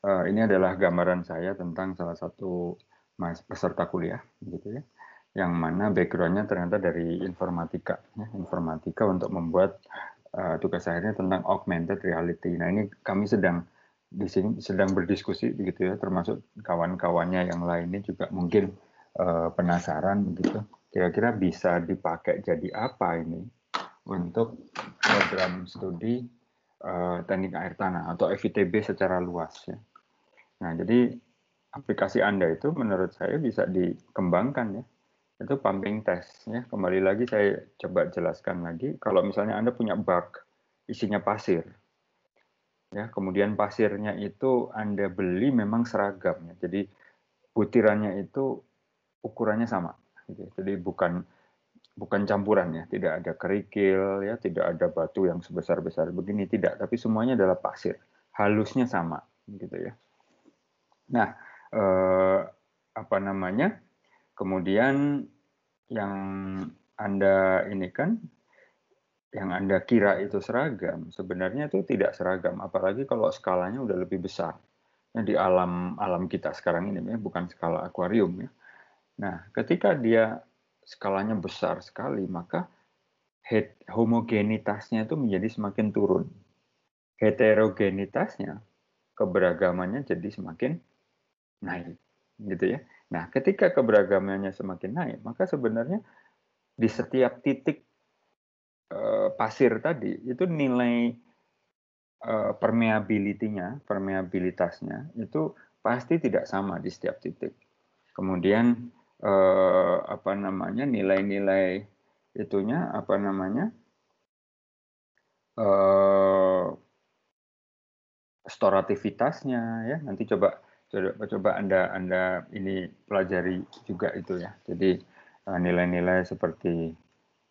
Eh, ini adalah gambaran saya tentang salah satu peserta kuliah gitu ya yang mana backgroundnya ternyata dari informatika ya, informatika untuk membuat uh, tugas akhirnya tentang augmented reality nah ini kami sedang di sini sedang berdiskusi gitu ya termasuk kawan-kawannya yang lainnya juga mungkin uh, penasaran gitu. kira-kira bisa dipakai jadi apa ini untuk program studi uh, teknik air tanah atau FITB secara luas ya Nah, jadi aplikasi Anda itu menurut saya bisa dikembangkan ya. Itu pumping test ya. Kembali lagi saya coba jelaskan lagi kalau misalnya Anda punya bak isinya pasir. Ya, kemudian pasirnya itu Anda beli memang seragam ya. Jadi butirannya itu ukurannya sama gitu. Jadi bukan bukan campuran ya, tidak ada kerikil ya, tidak ada batu yang sebesar-besar begini tidak, tapi semuanya adalah pasir. Halusnya sama gitu ya Nah, eh, apa namanya? Kemudian yang Anda ini kan yang Anda kira itu seragam, sebenarnya itu tidak seragam, apalagi kalau skalanya udah lebih besar. Nah, di alam alam kita sekarang ini ya, bukan skala akuarium ya. Nah, ketika dia skalanya besar sekali, maka homogenitasnya itu menjadi semakin turun. Heterogenitasnya, keberagamannya jadi semakin naik gitu ya. Nah, ketika keberagamannya semakin naik, maka sebenarnya di setiap titik eh, pasir tadi itu nilai e, permeabilitasnya itu pasti tidak sama di setiap titik. Kemudian eh, apa namanya? nilai-nilai itunya apa namanya? storativitasnya ya. Nanti coba coba, coba anda anda ini pelajari juga itu ya. Jadi eh, nilai-nilai seperti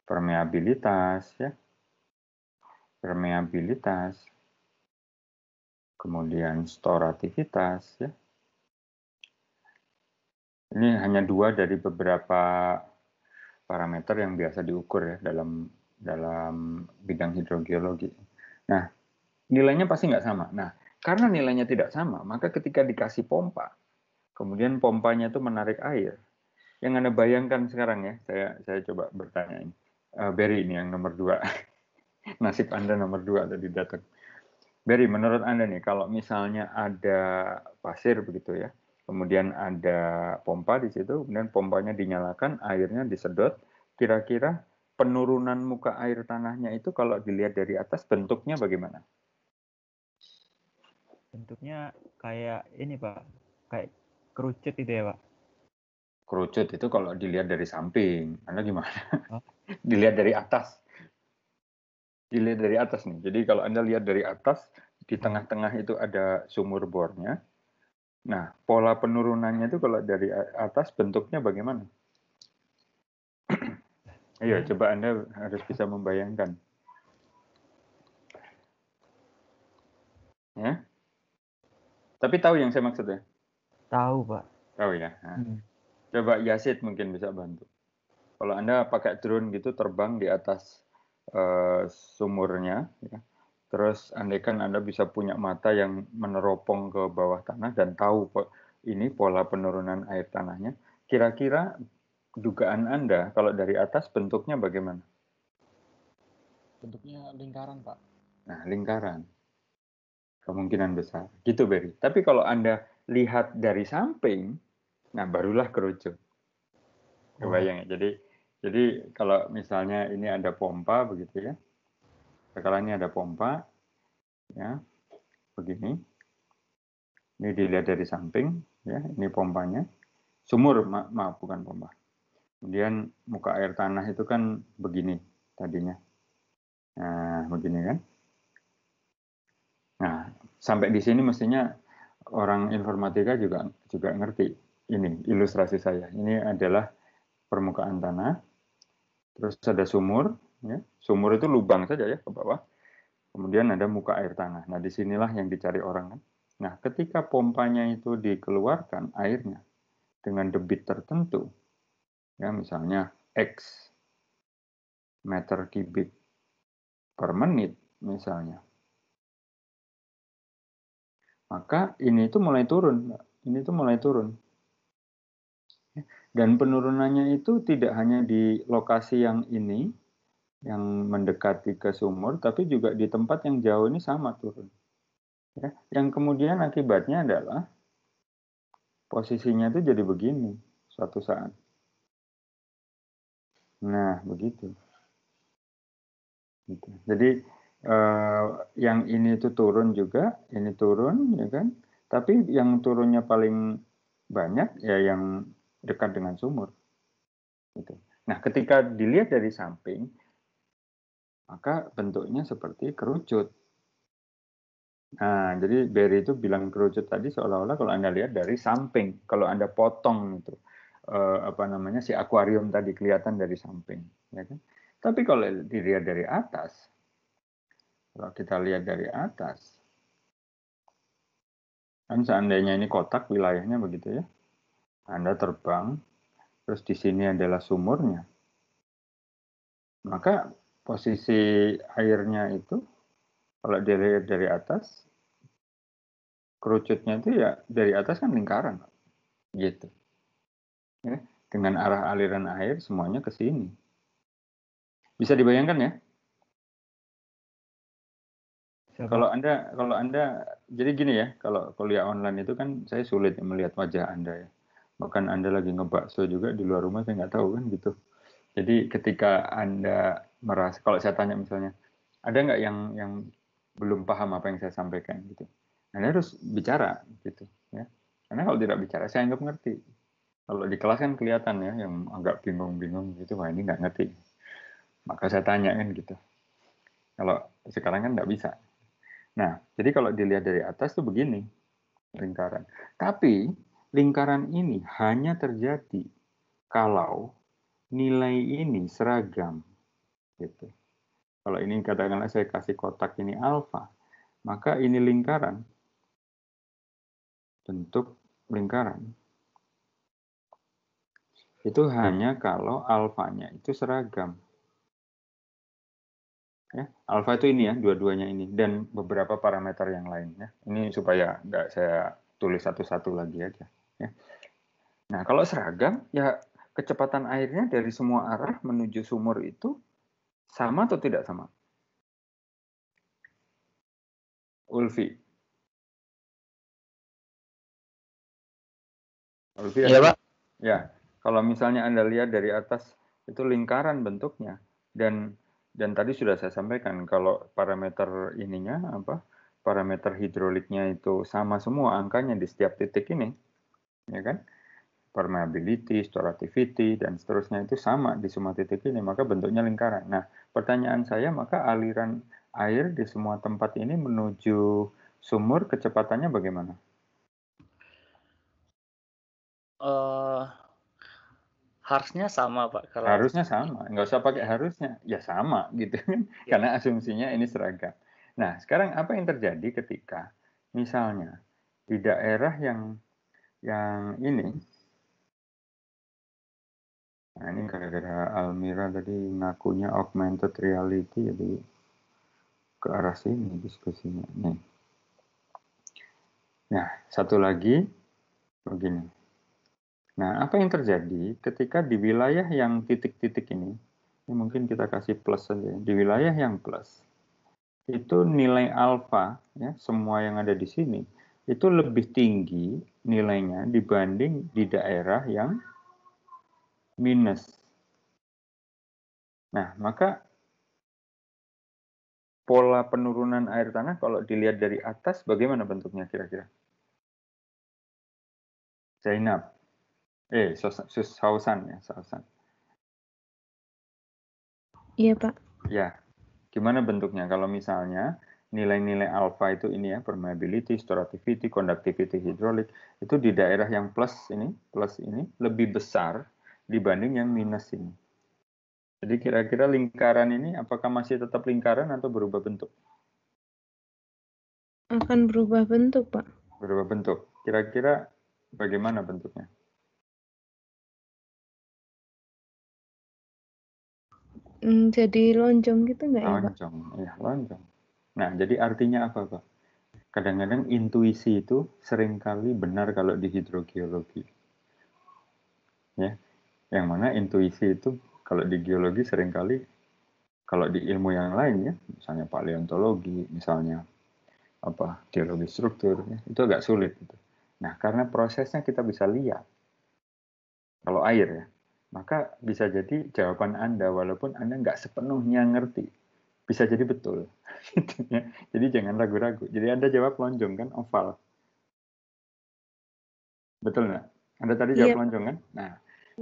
permeabilitas ya, permeabilitas, kemudian storativitas ya. Ini hanya dua dari beberapa parameter yang biasa diukur ya dalam dalam bidang hidrogeologi. Nah, nilainya pasti nggak sama. Nah, karena nilainya tidak sama, maka ketika dikasih pompa, kemudian pompanya itu menarik air. Yang Anda bayangkan sekarang ya, saya saya coba bertanya ini. Uh, eh, Barry ini yang nomor dua. Nasib Anda nomor dua di datang. Barry, menurut Anda nih, kalau misalnya ada pasir begitu ya, kemudian ada pompa di situ, kemudian pompanya dinyalakan, airnya disedot, kira-kira penurunan muka air tanahnya itu kalau dilihat dari atas bentuknya bagaimana? Bentuknya kayak ini, Pak. Kayak kerucut itu ya, Pak. Kerucut itu kalau dilihat dari samping. Anda gimana? Oh. dilihat dari atas. Dilihat dari atas nih. Jadi kalau Anda lihat dari atas, di hmm. tengah-tengah itu ada sumur bornya. Nah, pola penurunannya itu kalau dari atas bentuknya bagaimana? Ayo, coba Anda harus bisa membayangkan. Ya, tapi tahu yang saya maksud ya? Tahu, Pak. Tahu ya. Hmm. Coba Yasid mungkin bisa bantu. Kalau Anda pakai drone gitu terbang di atas uh, sumurnya, ya. terus andaikan Anda bisa punya mata yang meneropong ke bawah tanah dan tahu ini pola penurunan air tanahnya, kira-kira dugaan Anda kalau dari atas bentuknya bagaimana? Bentuknya lingkaran, Pak. Nah, lingkaran kemungkinan besar. Gitu Barry. Tapi kalau Anda lihat dari samping, nah barulah kerucut. Kebayang ya. Jadi jadi kalau misalnya ini ada pompa begitu ya. Sekarang ini ada pompa ya. Begini. Ini dilihat dari samping ya, ini pompanya. Sumur ma maaf bukan pompa. Kemudian muka air tanah itu kan begini tadinya. Nah, begini kan. Nah, sampai di sini mestinya orang informatika juga juga ngerti ini ilustrasi saya. Ini adalah permukaan tanah, terus ada sumur, ya. sumur itu lubang saja ya ke bawah. Kemudian ada muka air tanah. Nah disinilah yang dicari orang kan. Nah ketika pompanya itu dikeluarkan airnya dengan debit tertentu, ya misalnya x meter kubik per menit misalnya, maka ini itu mulai turun ini itu mulai turun ya. dan penurunannya itu tidak hanya di lokasi yang ini yang mendekati ke sumur tapi juga di tempat yang jauh ini sama turun ya, yang kemudian akibatnya adalah posisinya itu jadi begini suatu saat nah begitu gitu. jadi Uh, yang ini itu turun juga, ini turun, ya kan? Tapi yang turunnya paling banyak ya yang dekat dengan sumur. Gitu. Nah, ketika dilihat dari samping, maka bentuknya seperti kerucut. Nah, jadi Barry itu bilang kerucut tadi seolah-olah kalau anda lihat dari samping, kalau anda potong itu uh, apa namanya si akuarium tadi kelihatan dari samping, ya kan? Tapi kalau dilihat dari atas, kalau kita lihat dari atas, kan seandainya ini kotak wilayahnya begitu ya. Anda terbang, terus di sini adalah sumurnya. Maka posisi airnya itu, kalau dilihat dari atas, kerucutnya itu ya dari atas kan lingkaran. Gitu. Ya, dengan arah aliran air semuanya ke sini. Bisa dibayangkan ya, kalau Anda kalau Anda jadi gini ya, kalau kuliah online itu kan saya sulit melihat wajah Anda ya. Bahkan Anda lagi ngebakso juga di luar rumah saya nggak tahu kan gitu. Jadi ketika Anda merasa kalau saya tanya misalnya, ada nggak yang yang belum paham apa yang saya sampaikan gitu. Anda harus bicara gitu ya. Karena kalau tidak bicara saya nggak mengerti Kalau di kelas kan kelihatan ya yang agak bingung-bingung gitu, wah ini nggak ngerti. Maka saya tanya kan gitu. Kalau sekarang kan nggak bisa. Nah, jadi kalau dilihat dari atas tuh begini lingkaran. Tapi lingkaran ini hanya terjadi kalau nilai ini seragam. Gitu. Kalau ini katakanlah saya kasih kotak ini alfa, maka ini lingkaran bentuk lingkaran itu hanya kalau alfanya itu seragam. Ya, alfa itu ini ya, dua-duanya ini dan beberapa parameter yang lain ya. Ini supaya nggak saya tulis satu-satu lagi aja. Ya. Nah, kalau seragam ya kecepatan airnya dari semua arah menuju sumur itu sama atau tidak sama? Ulfi. Ulfi ya, Pak. Ya, kalau misalnya Anda lihat dari atas itu lingkaran bentuknya dan dan tadi sudah saya sampaikan kalau parameter ininya apa parameter hidroliknya itu sama semua angkanya di setiap titik ini ya kan permeability, storativity dan seterusnya itu sama di semua titik ini maka bentuknya lingkaran. Nah, pertanyaan saya maka aliran air di semua tempat ini menuju sumur kecepatannya bagaimana? Eh, harusnya sama pak kalau harusnya sama nggak usah pakai harusnya ya sama gitu kan ya. karena asumsinya ini seragam nah sekarang apa yang terjadi ketika misalnya di daerah yang yang ini nah ini gara-gara Almira tadi ngakunya augmented reality jadi ke arah sini diskusinya nih nah satu lagi begini Nah, apa yang terjadi ketika di wilayah yang titik-titik ini, ini mungkin kita kasih plus saja, ya, di wilayah yang plus, itu nilai alfa, ya, semua yang ada di sini, itu lebih tinggi nilainya dibanding di daerah yang minus. Nah, maka pola penurunan air tanah kalau dilihat dari atas bagaimana bentuknya kira-kira? Zainab. Eh, sausan ya, sausan. Iya, Pak. Ya. Gimana bentuknya? Kalau misalnya nilai-nilai alfa itu ini ya, permeability, storativity, conductivity, hidrolik itu di daerah yang plus ini, plus ini lebih besar dibanding yang minus ini. Jadi kira-kira lingkaran ini apakah masih tetap lingkaran atau berubah bentuk? Akan berubah bentuk, Pak. Berubah bentuk. Kira-kira bagaimana bentuknya? Hmm, jadi lonjong gitu nggak ya, Pak? Lonjong, iya lonjong. Nah, jadi artinya apa, Pak? Kadang-kadang intuisi itu seringkali benar kalau di hidrogeologi. Ya. Yang mana intuisi itu kalau di geologi seringkali kalau di ilmu yang lain ya, misalnya paleontologi, misalnya apa geologi struktur, ya, itu agak sulit gitu. Nah, karena prosesnya kita bisa lihat. Kalau air ya, maka bisa jadi jawaban Anda, walaupun Anda nggak sepenuhnya ngerti, bisa jadi betul. Gitu ya. jadi jangan ragu-ragu. Jadi Anda jawab lonjong kan, oval. Betul nggak? Anda tadi jawab yeah. lonjong kan? Nah, yeah.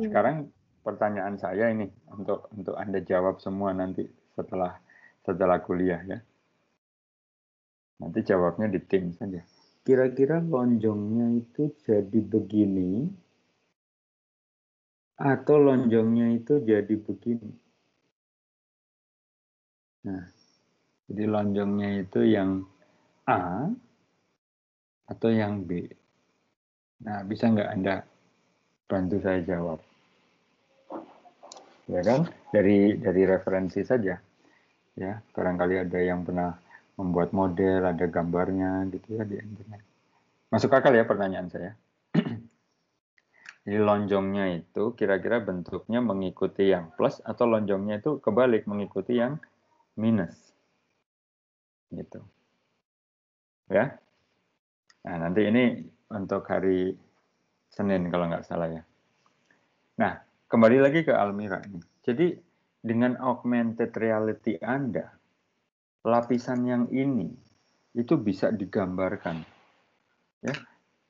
sekarang pertanyaan saya ini untuk untuk Anda jawab semua nanti setelah setelah kuliah ya. Nanti jawabnya di tim saja. Kira-kira lonjongnya itu jadi begini, atau lonjongnya itu jadi begini. Nah, jadi lonjongnya itu yang A atau yang B. Nah, bisa nggak Anda bantu saya jawab? Ya kan? Dari dari referensi saja. Ya, barangkali ada yang pernah membuat model, ada gambarnya gitu ya di internet. Masuk akal ya pertanyaan saya? Jadi lonjongnya itu kira-kira bentuknya mengikuti yang plus atau lonjongnya itu kebalik mengikuti yang minus. Gitu. Ya. Nah, nanti ini untuk hari Senin kalau nggak salah ya. Nah, kembali lagi ke Almira. Jadi dengan augmented reality Anda, lapisan yang ini itu bisa digambarkan. Ya,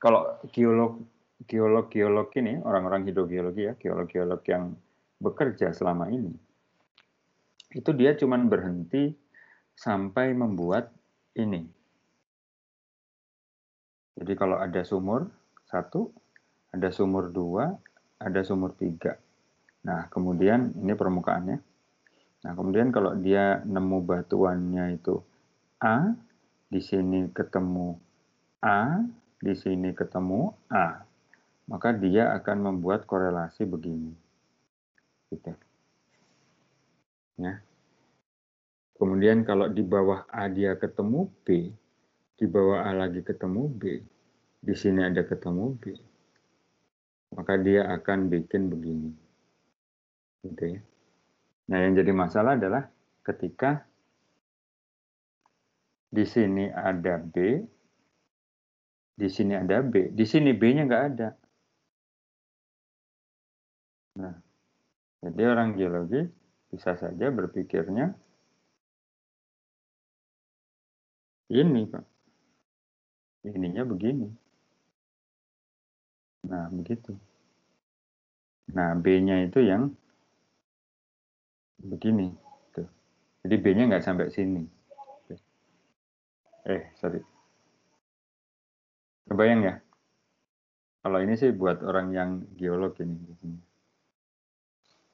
kalau geolog geolog-geolog ini, orang-orang hidrogeologi ya, geolog-geolog yang bekerja selama ini, itu dia cuman berhenti sampai membuat ini. Jadi kalau ada sumur satu, ada sumur dua, ada sumur tiga. Nah, kemudian ini permukaannya. Nah, kemudian kalau dia nemu batuannya itu A, di sini ketemu A, di sini ketemu A maka dia akan membuat korelasi begini. Gitu. Ya. Kemudian kalau di bawah A dia ketemu B, di bawah A lagi ketemu B, di sini ada ketemu B, maka dia akan bikin begini. Gitu ya. Nah, yang jadi masalah adalah ketika di sini ada B, di sini ada B, di sini B-nya nggak ada. Nah, jadi orang geologi bisa saja berpikirnya ini, Pak. Ininya begini. Nah, begitu. Nah, B-nya itu yang begini. Tuh. Jadi B-nya nggak sampai sini. Eh, sorry. Kebayang ya? Kalau ini sih buat orang yang geolog ini. Gitu.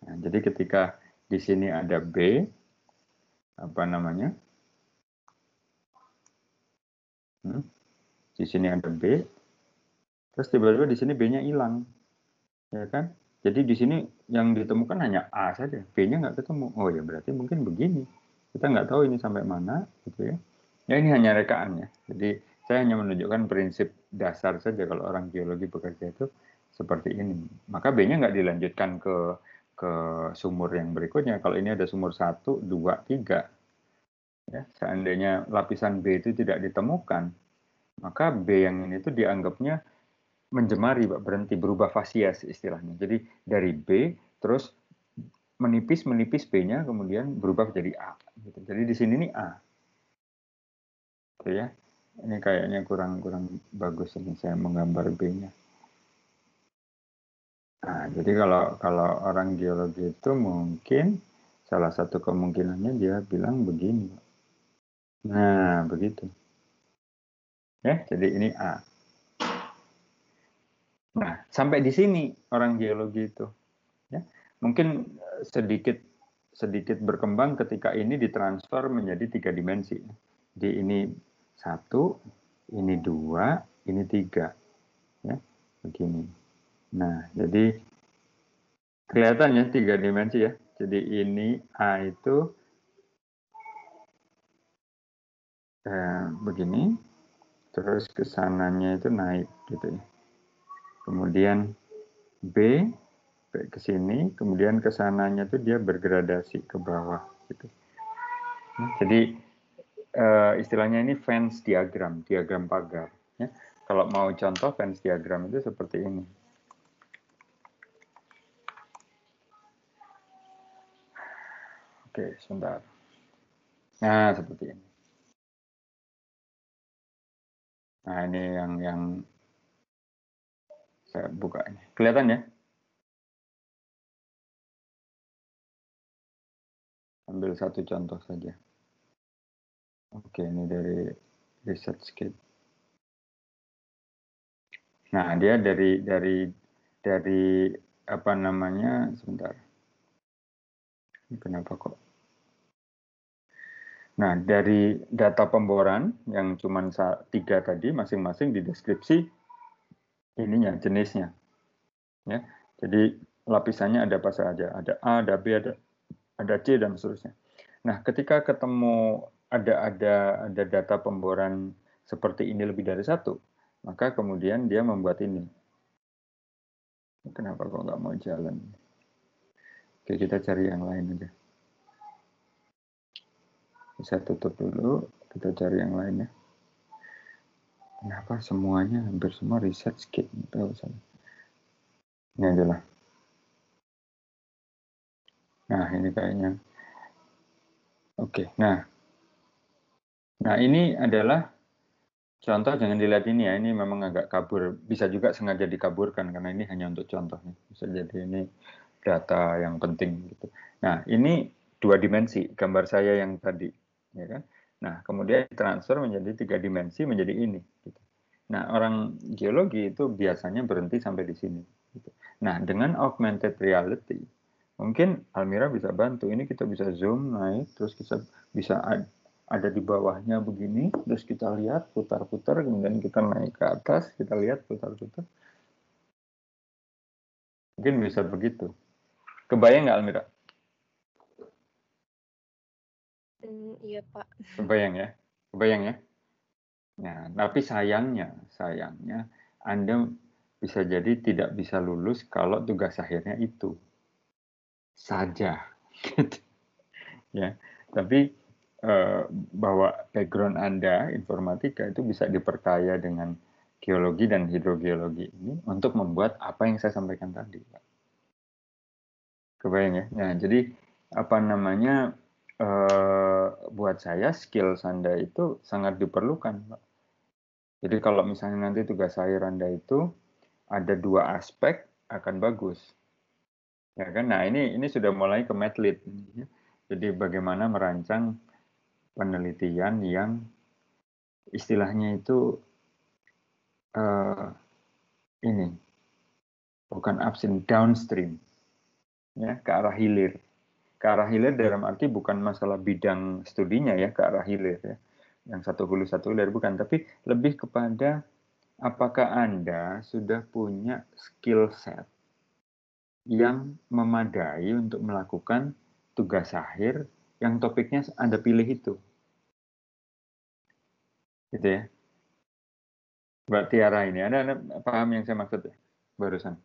Nah, jadi ketika di sini ada B, apa namanya? Hmm, di sini ada B, terus tiba-tiba di sini B-nya hilang, ya kan? Jadi di sini yang ditemukan hanya A saja, B-nya nggak ketemu. Oh ya berarti mungkin begini. Kita nggak tahu ini sampai mana, gitu ya. Ya ini hanya rekaannya. Jadi saya hanya menunjukkan prinsip dasar saja kalau orang geologi bekerja itu seperti ini. Maka B-nya nggak dilanjutkan ke ke sumur yang berikutnya. Kalau ini ada sumur 1, 2, 3, ya, seandainya lapisan B itu tidak ditemukan, maka B yang ini itu dianggapnya menjemari, berhenti, berubah fasias istilahnya. Jadi dari B terus menipis menipis B-nya kemudian berubah jadi A. Gitu. Jadi di sini ini A. Oke gitu ya. Ini kayaknya kurang kurang bagus ini saya menggambar B-nya. Nah, jadi kalau kalau orang geologi itu mungkin salah satu kemungkinannya dia bilang begini. Nah, begitu. Ya, jadi ini A. Nah, sampai di sini orang geologi itu. Ya, mungkin eh, sedikit sedikit berkembang ketika ini ditransfer menjadi tiga dimensi. Jadi ini satu, ini dua, ini tiga. Ya, begini. Nah, jadi kelihatannya tiga dimensi ya. Jadi ini A itu eh, begini, terus kesananya itu naik gitu ya. Kemudian B ke sini, kemudian kesananya itu dia bergradasi ke bawah gitu. Nah, jadi eh, istilahnya ini Venn diagram, diagram pagar. Ya. Kalau mau contoh Venn diagram itu seperti ini. Oke, sebentar. Nah, seperti ini. Nah, ini yang yang saya buka ini. Kelihatan ya? Ambil satu contoh saja. Oke, ini dari research kit. Nah, dia dari dari dari apa namanya? Sebentar. Kenapa kok? Nah, dari data pemboran yang cuma tiga tadi, masing-masing di deskripsi ininya, jenisnya. Ya, jadi lapisannya ada apa saja, ada A, ada B, ada ada C dan seterusnya. Nah, ketika ketemu ada ada ada data pemboran seperti ini lebih dari satu, maka kemudian dia membuat ini. Kenapa kok nggak mau jalan? Oke, kita cari yang lain aja. Bisa tutup dulu, kita cari yang lain ya. Kenapa semuanya, hampir semua riset kit? Ini adalah. Nah, ini kayaknya. Oke, nah. Nah, ini adalah contoh jangan dilihat ini ya, ini memang agak kabur. Bisa juga sengaja dikaburkan karena ini hanya untuk contoh nih. Bisa jadi ini data yang penting gitu. Nah, ini dua dimensi gambar saya yang tadi, ya kan? Nah, kemudian transfer menjadi tiga dimensi menjadi ini. Gitu. Nah, orang geologi itu biasanya berhenti sampai di sini. Gitu. Nah, dengan augmented reality, mungkin Almira bisa bantu. Ini kita bisa zoom naik, terus kita bisa ada di bawahnya begini, terus kita lihat putar-putar, kemudian kita naik ke atas, kita lihat putar-putar. Mungkin bisa begitu. Kebayang nggak Almira? Mm, iya Pak. Kebayang ya, kebayang ya. Nah, tapi sayangnya, sayangnya Anda bisa jadi tidak bisa lulus kalau tugas akhirnya itu saja. ya, tapi eh, bahwa background Anda informatika itu bisa diperkaya dengan geologi dan hidrogeologi ini untuk membuat apa yang saya sampaikan tadi, Pak kebayang ya nah jadi apa namanya eh, buat saya skill sanda itu sangat diperlukan Pak. jadi kalau misalnya nanti tugas saya randa itu ada dua aspek akan bagus ya kan nah ini ini sudah mulai ke medlit jadi bagaimana merancang penelitian yang istilahnya itu eh ini bukan upstream downstream ya ke arah hilir. Ke arah hilir dalam arti bukan masalah bidang studinya ya ke arah hilir ya. Yang satu hulu satu hilir bukan, tapi lebih kepada apakah Anda sudah punya skill set yang memadai untuk melakukan tugas akhir yang topiknya Anda pilih itu. Gitu ya. Mbak Tiara ini, Anda, Anda paham yang saya maksud ya barusan?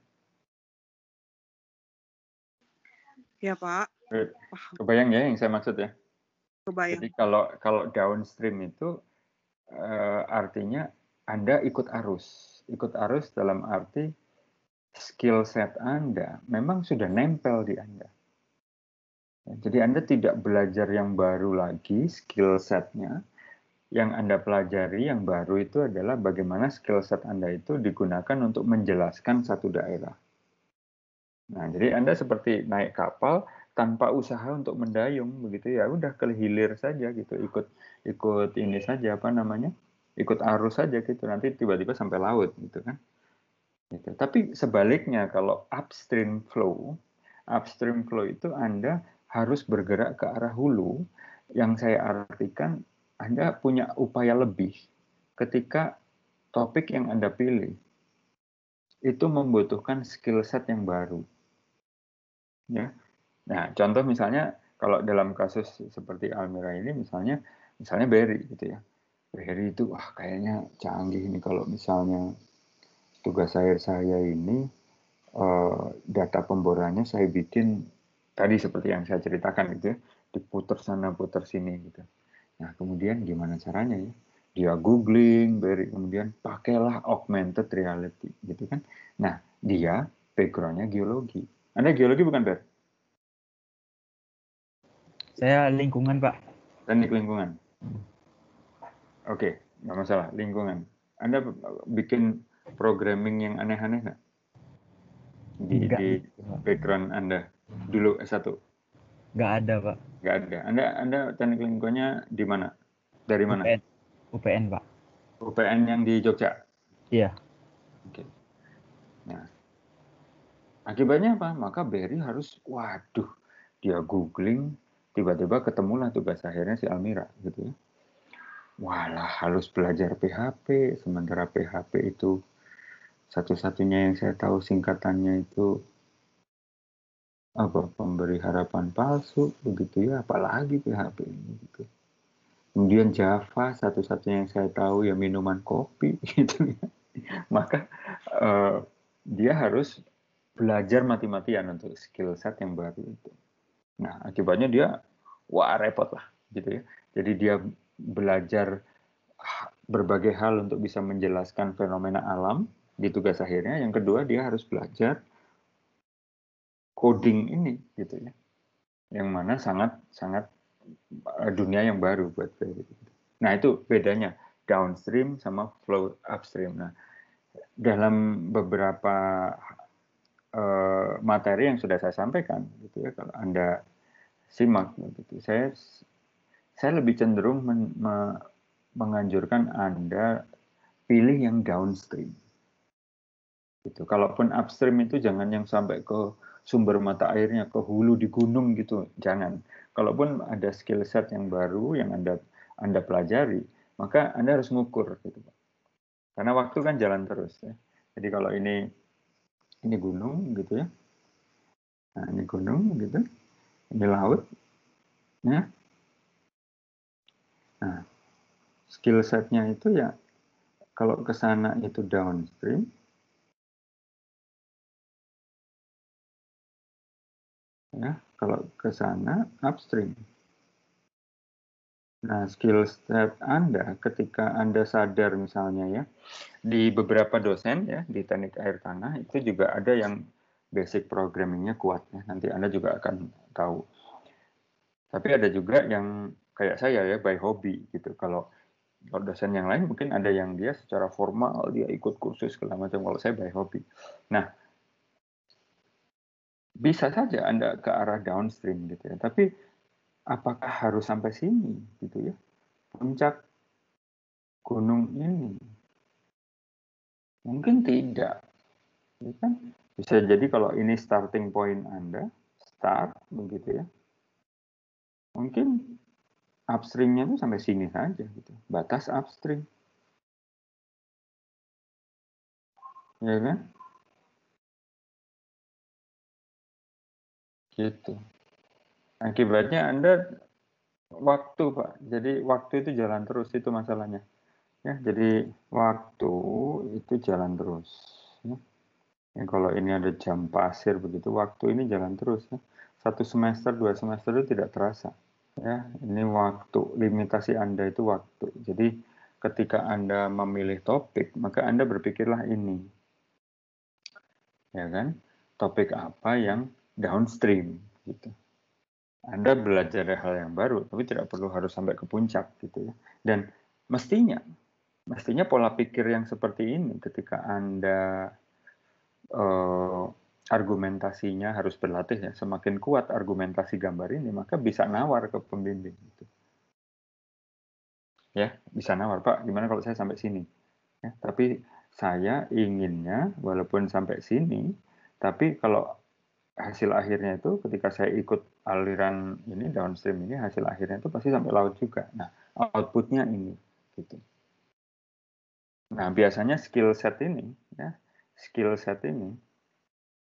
Ya Pak. Eh, kebayang ya yang saya maksud ya. Kebayang. Jadi kalau kalau downstream itu uh, artinya Anda ikut arus, ikut arus dalam arti skill set Anda memang sudah nempel di Anda. Jadi Anda tidak belajar yang baru lagi skill setnya. Yang Anda pelajari yang baru itu adalah bagaimana skill set Anda itu digunakan untuk menjelaskan satu daerah. Nah, jadi Anda seperti naik kapal tanpa usaha untuk mendayung begitu ya, udah ke hilir saja gitu, ikut ikut ini saja apa namanya? ikut arus saja gitu. Nanti tiba-tiba sampai laut gitu kan. Gitu. Tapi sebaliknya kalau upstream flow, upstream flow itu Anda harus bergerak ke arah hulu yang saya artikan Anda punya upaya lebih ketika topik yang Anda pilih itu membutuhkan skill set yang baru. Ya. Nah, contoh misalnya kalau dalam kasus seperti Almira ini misalnya misalnya Berry gitu ya. Berry itu wah kayaknya canggih nih kalau misalnya tugas saya saya ini eh, data pemborannya saya bikin tadi seperti yang saya ceritakan gitu ya, diputer sana putar sini gitu. Nah, kemudian gimana caranya ya? Dia googling, Berry kemudian pakailah augmented reality gitu kan. Nah, dia backgroundnya geologi anda geologi bukan, Ber? Saya lingkungan, Pak. Teknik lingkungan. Oke, okay, nggak masalah, lingkungan. Anda bikin programming yang aneh-aneh nggak? Di, di background Anda dulu S1? Nggak ada, Pak. Nggak ada. Anda, anda teknik lingkungannya di mana? Dari mana? UPN, UPN Pak. UPN yang di Jogja? Iya. Oke. Okay. Nah, Akibatnya apa? Maka Barry harus, waduh, dia googling, tiba-tiba ketemulah tugas akhirnya si Almira gitu ya. Walah harus belajar PHP, sementara PHP itu satu-satunya yang saya tahu singkatannya itu apa pemberi harapan palsu begitu ya apalagi PHP ini gitu. Kemudian Java satu-satunya yang saya tahu ya minuman kopi gitu ya. Maka uh, dia harus belajar mati-matian untuk skill set yang berarti itu. Nah, akibatnya dia wah repot lah gitu ya. Jadi dia belajar berbagai hal untuk bisa menjelaskan fenomena alam di tugas akhirnya. Yang kedua dia harus belajar coding ini gitu ya. Yang mana sangat sangat eh, dunia yang baru buat saya gitu. Nah, itu bedanya downstream sama flow upstream. Nah, dalam beberapa Eh, materi yang sudah saya sampaikan gitu ya kalau anda simak gitu saya saya lebih cenderung men, me, menganjurkan anda pilih yang downstream gitu kalaupun upstream itu jangan yang sampai ke sumber mata airnya ke hulu di gunung gitu jangan kalaupun ada skill set yang baru yang anda anda pelajari maka anda harus mengukur, gitu karena waktu kan jalan terus ya jadi kalau ini ini gunung gitu ya nah, ini gunung gitu ini laut ya nah skill setnya itu ya kalau ke sana itu downstream ya kalau ke sana upstream Nah, skill set Anda ketika Anda sadar misalnya ya, di beberapa dosen ya di teknik air tanah itu juga ada yang basic programmingnya kuat ya. Nanti Anda juga akan tahu. Tapi ada juga yang kayak saya ya by hobi gitu. Kalau kalau dosen yang lain mungkin ada yang dia secara formal dia ikut kursus segala macam. Kalau saya by hobi. Nah, bisa saja Anda ke arah downstream gitu ya. Tapi apakah harus sampai sini gitu ya? Puncak gunung ini Mungkin tidak. Ya kan? Bisa jadi kalau ini starting point Anda, start begitu ya. Mungkin upstreamnya itu sampai sini saja, gitu. batas upstream. Ya kan? Gitu. Akibatnya Anda waktu Pak, jadi waktu itu jalan terus itu masalahnya. Ya, jadi waktu itu jalan terus. Ya. Ya, kalau ini ada jam pasir begitu, waktu ini jalan terus. Ya. Satu semester, dua semester itu tidak terasa. Ya, ini waktu, limitasi Anda itu waktu. Jadi ketika Anda memilih topik, maka Anda berpikirlah ini. Ya kan? Topik apa yang downstream gitu. Anda belajar hal yang baru, tapi tidak perlu harus sampai ke puncak gitu ya. Dan mestinya mestinya pola pikir yang seperti ini ketika Anda uh, argumentasinya harus berlatih ya, semakin kuat argumentasi gambar ini maka bisa nawar ke pembimbing gitu. Ya, bisa nawar, Pak, gimana kalau saya sampai sini? Ya, tapi saya inginnya walaupun sampai sini, tapi kalau hasil akhirnya itu ketika saya ikut aliran ini downstream ini hasil akhirnya itu pasti sampai laut juga. Nah, outputnya ini gitu. Nah, biasanya skill set ini, ya, skill set ini,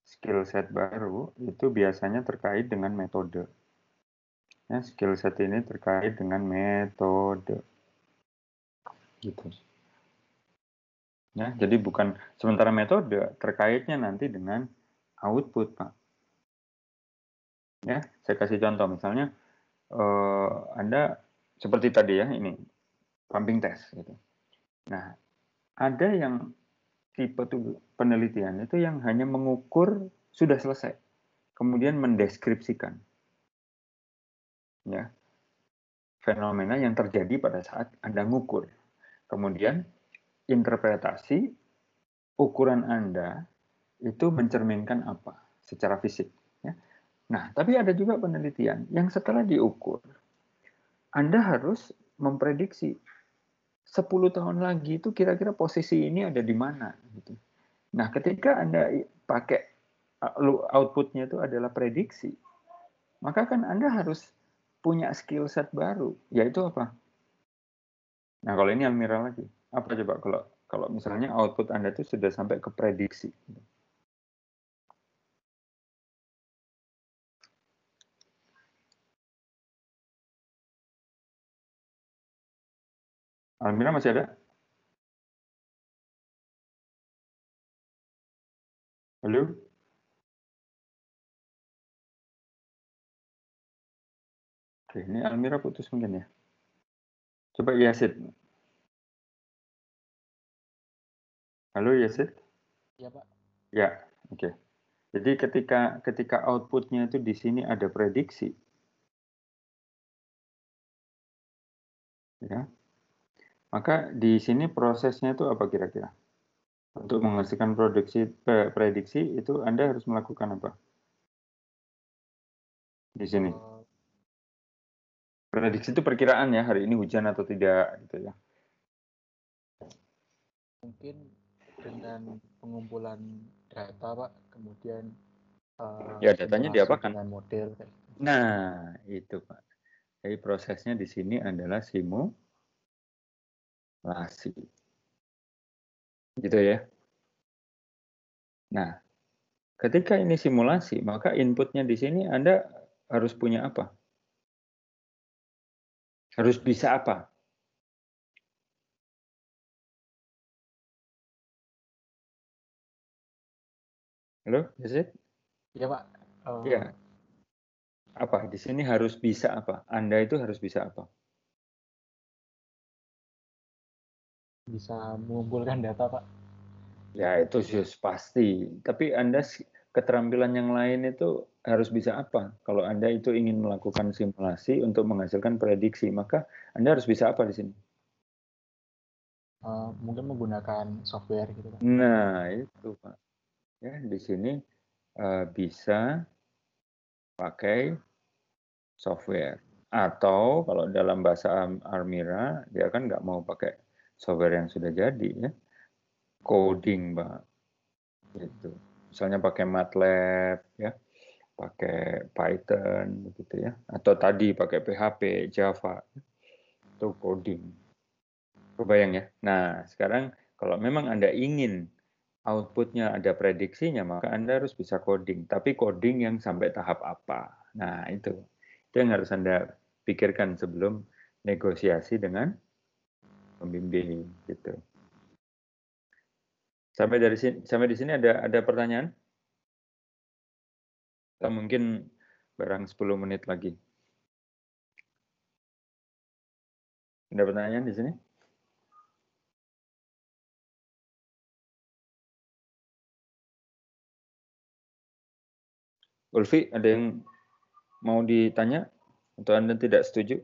skill set baru itu biasanya terkait dengan metode. Ya, skill set ini terkait dengan metode. Gitu. Ya, jadi bukan sementara metode terkaitnya nanti dengan output, Pak. Ya, saya kasih contoh misalnya eh, Anda seperti tadi ya ini pumping test gitu. Nah, ada yang tipe penelitian itu yang hanya mengukur sudah selesai, kemudian mendeskripsikan ya fenomena yang terjadi pada saat Anda ngukur. Kemudian interpretasi ukuran Anda itu mencerminkan apa secara fisik. Ya. Nah, tapi ada juga penelitian yang setelah diukur, Anda harus memprediksi 10 tahun lagi itu kira-kira posisi ini ada di mana gitu. Nah, ketika Anda pakai outputnya itu adalah prediksi, maka kan Anda harus punya skill set baru, yaitu apa? Nah, kalau ini Amira lagi, apa coba kalau kalau misalnya output Anda itu sudah sampai ke prediksi. Gitu. Almira masih ada? Halo? Oke, ini Almira putus mungkin ya. Coba Yasid. Halo Yasid? Iya Pak. Ya, oke. Okay. Jadi ketika ketika outputnya itu di sini ada prediksi, ya maka di sini prosesnya itu apa kira-kira? Untuk menghasilkan produksi prediksi itu Anda harus melakukan apa? Di sini. Prediksi itu perkiraan ya, hari ini hujan atau tidak gitu ya. Mungkin dengan pengumpulan data, Pak, kemudian uh, ya datanya diapakan? Dengan model. Gitu. Nah, itu Pak. Jadi prosesnya di sini adalah simu nasi. Gitu ya. Nah, ketika ini simulasi, maka inputnya di sini Anda harus punya apa? Harus bisa apa? Halo, is it? Ya, Pak. Um... Ya. Apa? Di sini harus bisa apa? Anda itu harus bisa apa? bisa mengumpulkan data Pak? Ya itu sih pasti. Tapi Anda keterampilan yang lain itu harus bisa apa? Kalau Anda itu ingin melakukan simulasi untuk menghasilkan prediksi, maka Anda harus bisa apa di sini? Uh, mungkin menggunakan software gitu Pak. Nah itu Pak. Ya di sini uh, bisa pakai software atau kalau dalam bahasa Armira dia kan nggak mau pakai software yang sudah jadi ya coding mbak. gitu misalnya pakai MATLAB ya pakai Python begitu ya atau tadi pakai PHP Java ya. itu coding kebayang ya nah sekarang kalau memang anda ingin outputnya ada prediksinya maka anda harus bisa coding tapi coding yang sampai tahap apa nah itu itu yang harus anda pikirkan sebelum negosiasi dengan membimbing gitu. Sampai dari sini sampai di sini ada ada pertanyaan? Atau mungkin barang 10 menit lagi. Ada pertanyaan di sini? Ulfi, ada yang mau ditanya atau Anda tidak setuju?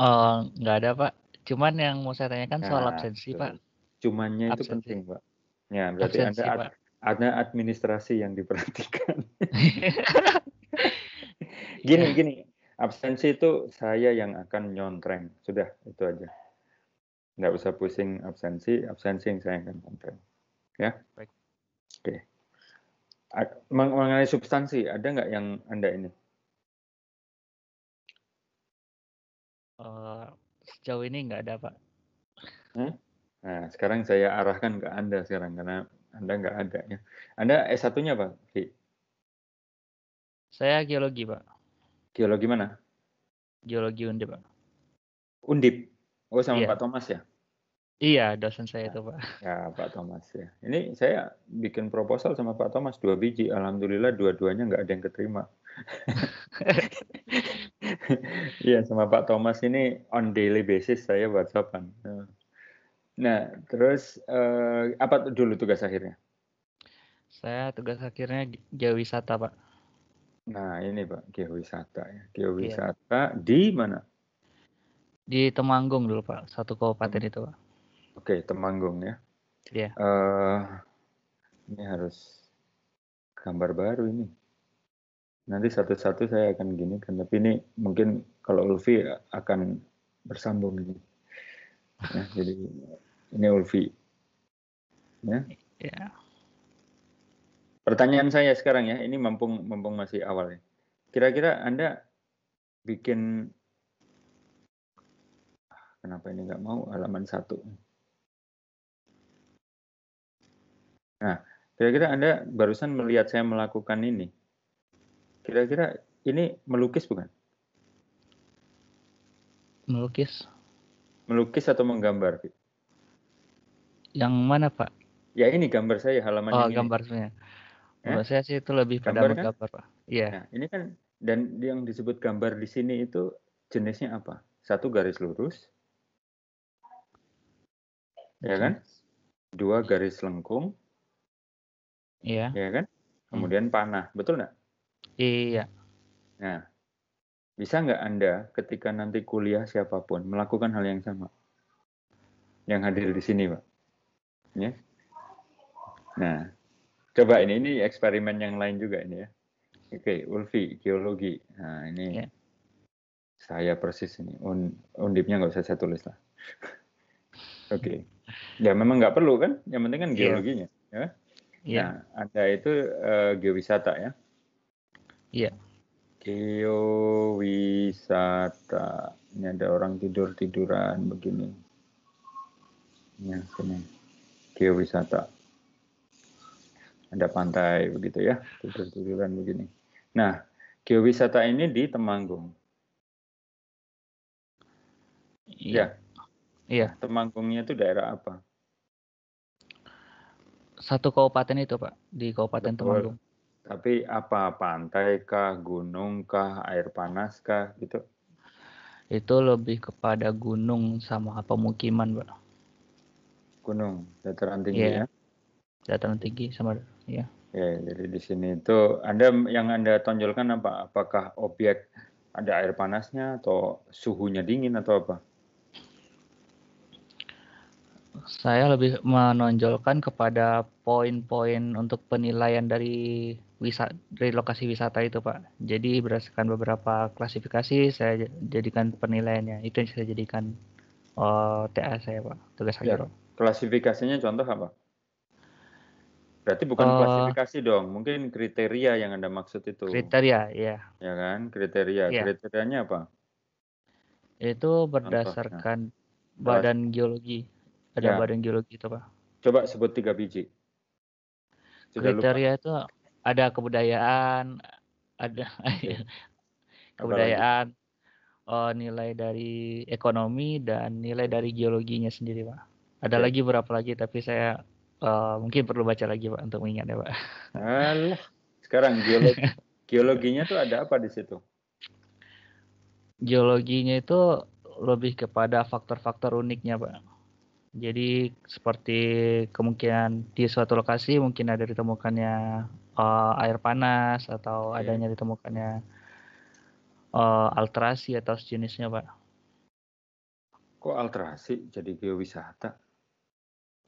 Oh, nggak ada Pak. Cuman yang mau saya tanyakan nah, soal nah, absensi Pak. Cumannya absensi. itu penting Pak. Ya berarti absensi, ada Pak. ada administrasi yang diperhatikan. gini iya. gini, absensi itu saya yang akan nyontreng. Sudah itu aja. Nggak usah pusing absensi, absensi yang saya akan nyontreng. Ya. Baik. Oke. Mengenai substansi, ada nggak yang anda ini? sejauh ini nggak ada pak. Hmm? Nah sekarang saya arahkan ke anda sekarang karena anda nggak ada ya. Anda S 1 nya pak? Saya geologi pak. Geologi mana? Geologi undip pak. Undip. Oh sama iya. Pak Thomas ya? Iya, dosen saya itu Pak. Ya, Pak Thomas ya. Ini saya bikin proposal sama Pak Thomas dua biji. Alhamdulillah dua-duanya nggak ada yang keterima. Iya sama Pak Thomas ini on daily basis saya WhatsAppan. Nah terus uh, apa dulu tugas akhirnya? Saya tugas akhirnya geowisata Pak. Nah ini Pak geowisata ya geowisata yeah. di mana? Di Temanggung dulu Pak satu kabupaten itu Pak. Oke Temanggung ya. Iya. Uh, ini harus gambar baru ini nanti satu-satu saya akan gini kan tapi ini mungkin kalau Ulfi akan bersambung ini ya, jadi ini Ulfi ya, ya. pertanyaan saya sekarang ya ini mumpung mumpung masih awal ya kira-kira anda bikin ah, kenapa ini nggak mau halaman satu nah kira-kira anda barusan melihat saya melakukan ini Kira-kira ini melukis bukan? Melukis. Melukis atau menggambar? Yang mana Pak? Ya ini gambar saya halaman oh, Oh gambar saya. Menurut saya sih itu lebih gambar pada kan? menggambar Pak. Iya. Nah, ini kan dan yang disebut gambar di sini itu jenisnya apa? Satu garis lurus. Ya kan? Dua garis lengkung. Iya. Ya kan? Hmm. Kemudian panah, betul nggak? Iya. Nah, bisa nggak Anda ketika nanti kuliah siapapun melakukan hal yang sama? Yang hadir di sini, Pak. Ya. Nah, coba ini ini eksperimen yang lain juga ini ya. Oke, Ulfi, geologi. Nah, ini ya. saya persis ini. Und undipnya nggak usah saya tulis lah. Oke. Okay. Ya memang nggak perlu kan? Yang penting kan iya. geologinya. Yeah. Ya. Yeah. Nah, Anda itu uh, geowisata ya. Iya. wisata Ini ada orang tidur-tiduran begini. Ya, sini. wisata. Ada pantai begitu ya, tidur-tiduran begini. Nah, wisata ini di Temanggung. Iya. Ya. Iya. Temanggungnya itu daerah apa? Satu kabupaten itu, Pak, di Kabupaten Temanggung. Tapi apa pantai kah, gunung kah, air panas kah gitu? Itu lebih kepada gunung sama pemukiman, Pak. Gunung, dataran tinggi yeah. ya. Dataran tinggi sama ya. Ya, jadi di sini itu Anda yang Anda tonjolkan apa? Apakah objek ada air panasnya atau suhunya dingin atau apa? Saya lebih menonjolkan kepada poin-poin untuk penilaian dari wisata dari lokasi wisata itu pak. Jadi berdasarkan beberapa klasifikasi saya jadikan penilaiannya itu yang saya jadikan uh, TA saya pak tugas ya, akhir. klasifikasinya contoh apa? Berarti bukan uh, klasifikasi dong, mungkin kriteria yang anda maksud itu. Kriteria, ya. Ya kan, kriteria. Ya. Kriterianya apa? Itu berdasarkan Contohnya. badan Bas. geologi. Ada ya. badan geologi itu pak. Coba sebut tiga biji. Sudah kriteria lupa. itu ada kebudayaan, ada iya. kebudayaan, uh, nilai dari ekonomi dan nilai dari geologinya sendiri, Pak. Ada okay. lagi berapa lagi tapi saya uh, mungkin perlu baca lagi, Pak, untuk mengingat ya, Pak. Alah. Sekarang geologi geologinya tuh ada apa di situ? Geologinya itu lebih kepada faktor-faktor uniknya, Pak. Jadi seperti kemungkinan di suatu lokasi mungkin ada ditemukannya uh, air panas atau yeah. adanya ditemukannya uh, alterasi atau sejenisnya, Pak. Kok alterasi jadi geowisata?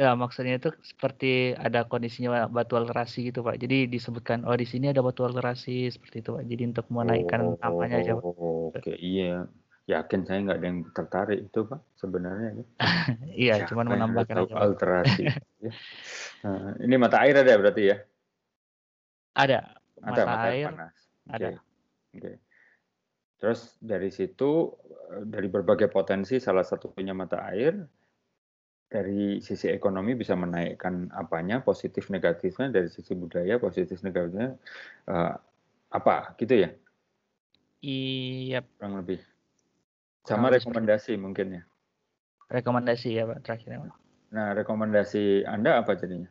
Ya, maksudnya itu seperti ada kondisinya batu alterasi gitu, Pak. Jadi disebutkan, oh di sini ada batu alterasi seperti itu, Pak. Jadi untuk menaikkan oh, namanya aja, Pak. Oke, iya. Yakin saya nggak ada yang tertarik itu, Pak, sebenarnya. Ya. iya, cuman menambahkan Alterasi. ya. nah, ini mata air ada berarti ya? Ada. Mata, ada mata air, air panas. Ada. Okay. Terus dari situ eh, dari berbagai potensi salah satunya mata air dari sisi ekonomi bisa menaikkan apanya positif negatifnya dari sisi budaya positif negatifnya uh, apa gitu ya? Iya. Yep. Kurang lebih. Sama Kurang rekomendasi lebih. mungkin ya. Rekomendasi ya Pak terakhir. Ya, nah rekomendasi Anda apa jadinya?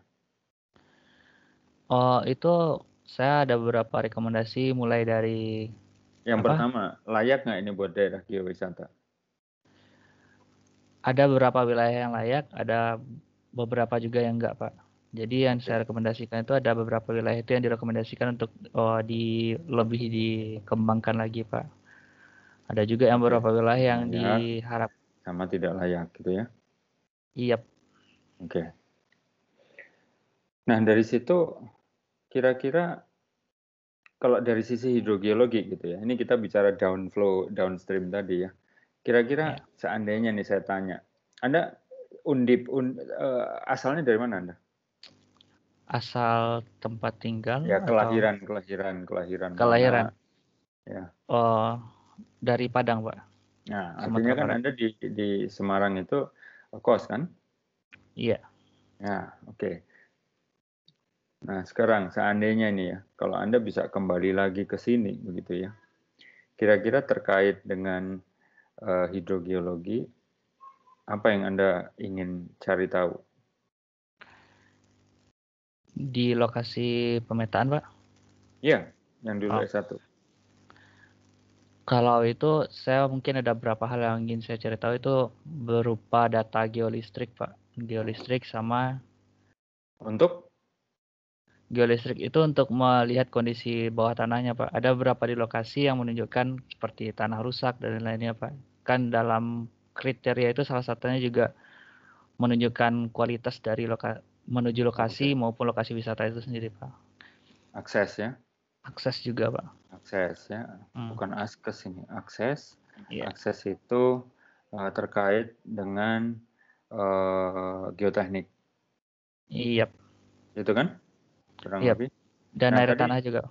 Oh itu saya ada beberapa rekomendasi mulai dari yang apa? pertama layak nggak ini buat daerah geowisata? Ada beberapa wilayah yang layak, ada beberapa juga yang enggak pak. Jadi yang saya rekomendasikan itu ada beberapa wilayah itu yang direkomendasikan untuk oh, di lebih dikembangkan lagi pak. Ada juga yang beberapa wilayah yang ya, diharap sama tidak layak gitu ya? Iya. Yep. Oke. Okay. Nah dari situ Kira-kira kalau dari sisi hidrogeologi gitu ya, ini kita bicara downflow, downstream tadi ya. Kira-kira ya. seandainya nih saya tanya, Anda undip und, uh, eh, asalnya dari mana Anda? Asal tempat tinggal? Ya kelahiran, atau... kelahiran, kelahiran. Kelahiran. Ya. Uh, dari Padang, Pak. Nah, Sumatera artinya kan Anda di, di Semarang itu eh, kos kan? Iya. ya oke. Okay. Nah, sekarang seandainya ini ya, kalau Anda bisa kembali lagi ke sini begitu ya. Kira-kira terkait dengan uh, hidrogeologi apa yang Anda ingin cari tahu? Di lokasi pemetaan, Pak? Iya, yang dulu oh. satu. Kalau itu saya mungkin ada beberapa hal yang ingin saya cari tahu itu berupa data geolistrik, Pak. Geolistrik sama untuk geolistrik itu untuk melihat kondisi bawah tanahnya Pak. Ada berapa di lokasi yang menunjukkan seperti tanah rusak dan lain-lainnya Pak. Kan dalam kriteria itu salah satunya juga menunjukkan kualitas dari loka menuju lokasi Oke. maupun lokasi wisata itu sendiri Pak. Akses ya? Akses juga Pak. Akses ya, hmm. bukan askes ini, akses. Yeah. Akses itu uh, terkait dengan uh, geoteknik. Iya. Yep. Itu kan? kurang yep. Iya. lebih. Dan nah, air tadi, tanah juga.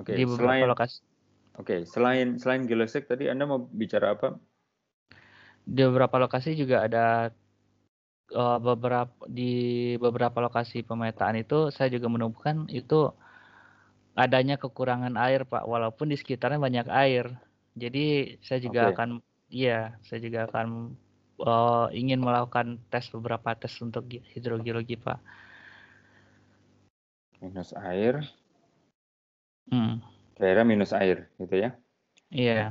Oke, okay, di beberapa selain, lokasi. Oke, okay, selain selain Gilesek tadi Anda mau bicara apa? Di beberapa lokasi juga ada uh, eh, beberapa di beberapa lokasi pemetaan itu saya juga menemukan itu adanya kekurangan air, Pak, walaupun di sekitarnya banyak air. Jadi saya juga okay. akan iya, saya juga akan uh, ingin melakukan tes beberapa tes untuk hidrogeologi, Pak minus air hmm. daerah minus air gitu ya iya yeah.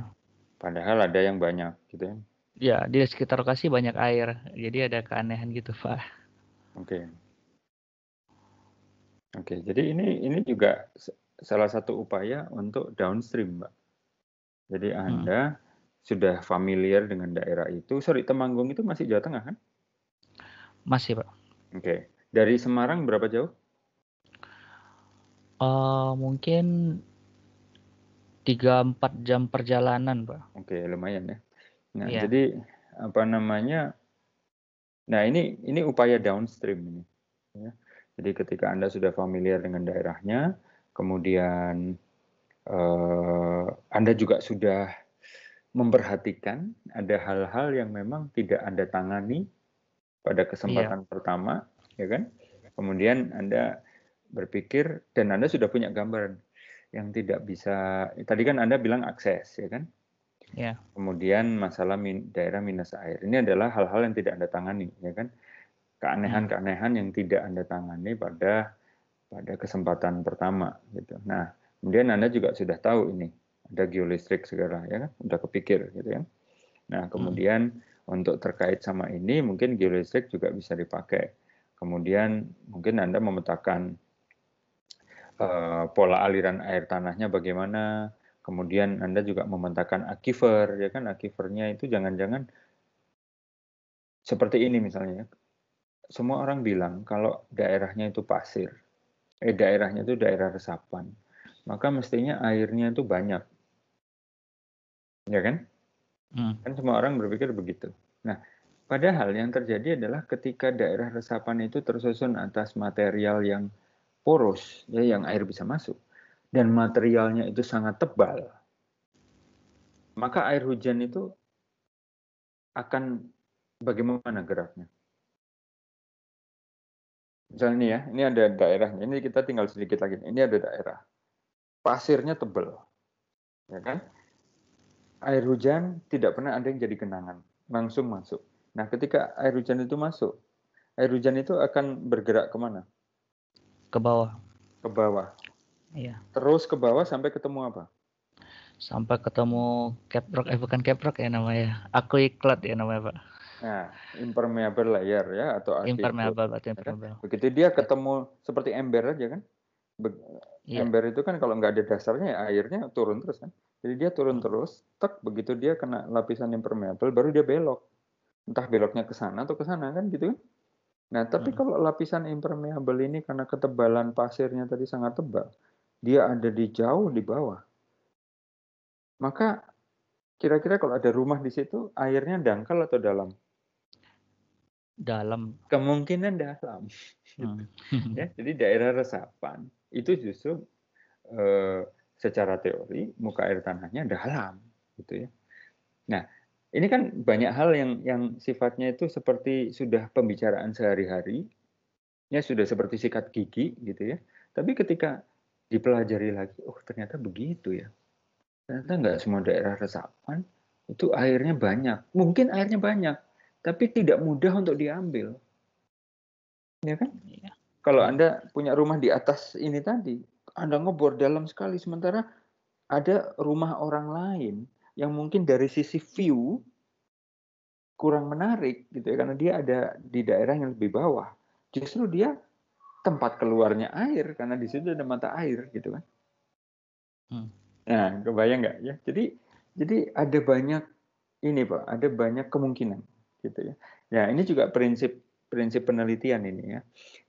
padahal ada yang banyak gitu ya ya di sekitar lokasi banyak air jadi ada keanehan gitu pak oke okay. oke okay, jadi ini ini juga salah satu upaya untuk downstream mbak jadi hmm. anda sudah familiar dengan daerah itu sorry Temanggung itu masih Jawa Tengah kan masih pak oke okay. dari Semarang berapa jauh Eh, mungkin 3-4 jam perjalanan, Pak. Oke, lumayan ya. Nah, yeah. jadi apa namanya? Nah, ini ini upaya downstream ini. Ya. Jadi ketika Anda sudah familiar dengan daerahnya, kemudian uh, Anda juga sudah memperhatikan ada hal-hal yang memang tidak Anda tangani pada iya. kesempatan yeah. pertama, ya kan? Kemudian Anda berpikir dan Anda sudah punya gambaran yang tidak bisa tadi kan Anda bilang akses ya kan? Ya. Kemudian masalah min, daerah minus air. Ini adalah hal-hal yang tidak Anda tangani ya kan? Keanehan-keanehan yang tidak Anda tangani pada pada kesempatan pertama gitu. Nah, kemudian Anda juga sudah tahu ini ada geolistrik segala ya kan? Udah kepikir gitu kan. Nah, hmm. kemudian hmm. untuk terkait sama ini mungkin geolistrik juga bisa dipakai. Kemudian mungkin Anda memetakan Eh, pola aliran air tanahnya bagaimana, kemudian Anda juga memetakan akifer, ya kan akifernya itu jangan-jangan seperti ini misalnya. Ya. Semua orang bilang kalau daerahnya itu pasir, eh daerahnya itu daerah resapan, maka mestinya airnya itu banyak, ya kan? Hmm. Kan semua orang berpikir begitu. Nah, padahal yang terjadi adalah ketika daerah resapan itu tersusun atas material yang poros ya yang air bisa masuk dan materialnya itu sangat tebal, maka air hujan itu akan bagaimana geraknya? Misalnya ini ya, ini ada daerahnya. Ini kita tinggal sedikit lagi. Ini ada daerah. Pasirnya tebal. Ya kan? Air hujan tidak pernah ada yang jadi genangan. Langsung masuk. Nah, ketika air hujan itu masuk, air hujan itu akan bergerak kemana? ke bawah. Ke bawah. Iya. Terus ke bawah sampai ketemu apa? Sampai ketemu caprock, eh bukan caprock ya namanya, aquiclad ya namanya pak. Nah, impermeable layer ya atau impermeable, atau impermeable. Begitu dia ketemu seperti ember aja kan? Be ya. Ember itu kan kalau nggak ada dasarnya ya airnya turun terus kan. Jadi dia turun hmm. terus, tek begitu dia kena lapisan impermeable baru dia belok. Entah beloknya ke sana atau ke sana kan gitu kan? Nah, tapi kalau lapisan impermeabel ini karena ketebalan pasirnya tadi sangat tebal, dia ada di jauh di bawah. Maka kira-kira kalau ada rumah di situ, airnya dangkal atau dalam? Dalam. Kemungkinan dalam. Hmm. ya, jadi daerah resapan itu justru eh, secara teori muka air tanahnya dalam, gitu ya. Nah, ini kan banyak hal yang yang sifatnya itu seperti sudah pembicaraan sehari-hari, ya sudah seperti sikat gigi gitu ya. Tapi ketika dipelajari lagi, oh ternyata begitu ya. Ternyata nggak semua daerah resapan itu airnya banyak. Mungkin airnya banyak, tapi tidak mudah untuk diambil. Ya kan? Ya. Kalau iya. Anda punya rumah di atas ini tadi, Anda ngebor dalam sekali sementara ada rumah orang lain yang mungkin dari sisi view kurang menarik gitu ya karena dia ada di daerah yang lebih bawah. Justru dia tempat keluarnya air karena di situ ada mata air gitu kan. Hmm. Nah, kebayang nggak ya? Jadi jadi ada banyak ini pak, ada banyak kemungkinan gitu ya. Ya ini juga prinsip prinsip penelitian ini ya.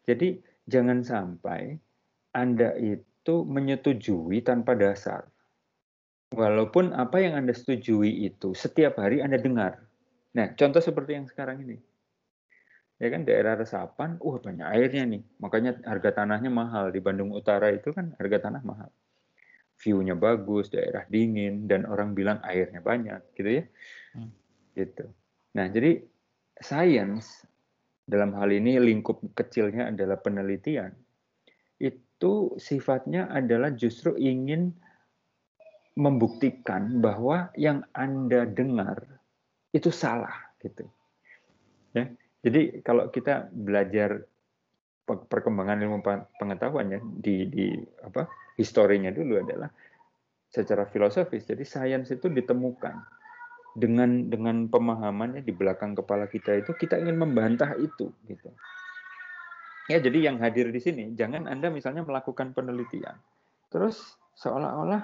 Jadi jangan sampai anda itu menyetujui tanpa dasar. Walaupun apa yang Anda setujui itu setiap hari Anda dengar. Nah, contoh seperti yang sekarang ini. Ya kan daerah resapan, uh, banyak airnya nih. Makanya harga tanahnya mahal di Bandung Utara itu kan harga tanah mahal. View-nya bagus, daerah dingin dan orang bilang airnya banyak gitu ya. Hmm. Gitu. Nah, jadi sains dalam hal ini lingkup kecilnya adalah penelitian. Itu sifatnya adalah justru ingin membuktikan bahwa yang Anda dengar itu salah gitu. Ya. Jadi kalau kita belajar perkembangan ilmu pengetahuan ya di, di apa historinya dulu adalah secara filosofis. Jadi sains itu ditemukan dengan dengan pemahamannya di belakang kepala kita itu kita ingin membantah itu gitu. Ya, jadi yang hadir di sini jangan Anda misalnya melakukan penelitian terus seolah-olah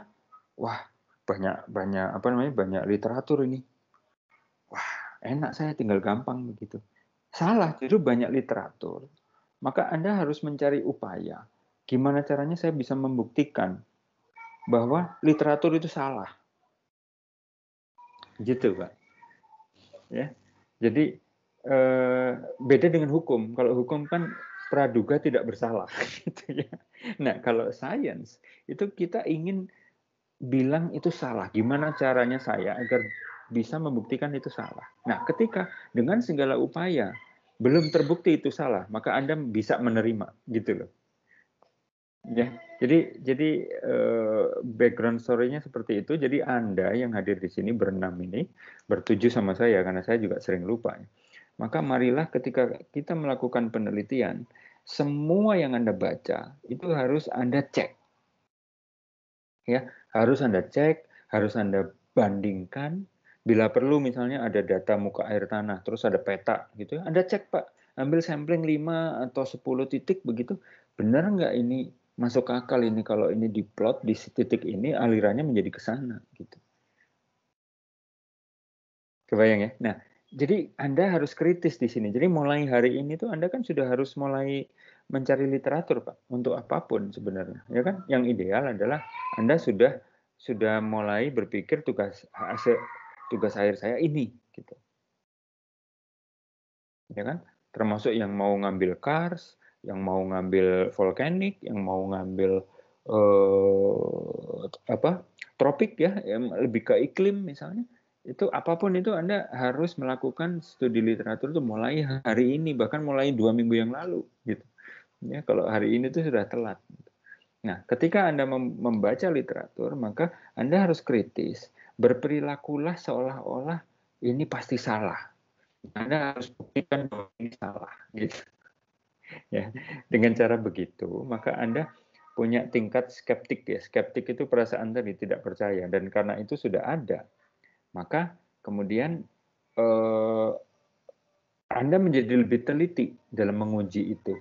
wah banyak banyak apa namanya banyak literatur ini wah enak saya tinggal gampang begitu salah justru banyak literatur maka anda harus mencari upaya gimana caranya saya bisa membuktikan bahwa literatur itu salah gitu pak ya jadi eh, beda dengan hukum kalau hukum kan praduga tidak bersalah gitu ya nah kalau sains itu kita ingin bilang itu salah. Gimana caranya saya agar bisa membuktikan itu salah. Nah, ketika dengan segala upaya belum terbukti itu salah, maka Anda bisa menerima gitu loh. Ya, jadi jadi eh, background story-nya seperti itu. Jadi Anda yang hadir di sini berenam ini bertuju sama saya karena saya juga sering lupa. Ya. Maka marilah ketika kita melakukan penelitian, semua yang Anda baca itu harus Anda cek. Ya, harus Anda cek, harus Anda bandingkan. Bila perlu misalnya ada data muka air tanah, terus ada peta gitu ya. Anda cek Pak, ambil sampling 5 atau 10 titik begitu. Benar nggak ini masuk akal ini kalau ini diplot di titik ini alirannya menjadi ke sana gitu. Kebayang ya? Nah, jadi Anda harus kritis di sini. Jadi mulai hari ini tuh Anda kan sudah harus mulai mencari literatur Pak untuk apapun sebenarnya, ya kan? Yang ideal adalah Anda sudah sudah mulai berpikir tugas tugas akhir saya ini gitu ya kan termasuk yang mau ngambil kars yang mau ngambil volcanic yang mau ngambil eh, apa tropik ya yang lebih ke iklim misalnya itu apapun itu anda harus melakukan studi literatur itu mulai hari ini bahkan mulai dua minggu yang lalu gitu ya kalau hari ini itu sudah telat Nah, ketika Anda membaca literatur, maka Anda harus kritis. Berperilakulah seolah-olah ini pasti salah. Anda harus buktikan bahwa ini salah. Gitu. Ya, dengan cara begitu, maka Anda punya tingkat skeptik ya. Skeptik itu perasaan tadi tidak percaya dan karena itu sudah ada, maka kemudian eh, Anda menjadi lebih teliti dalam menguji itu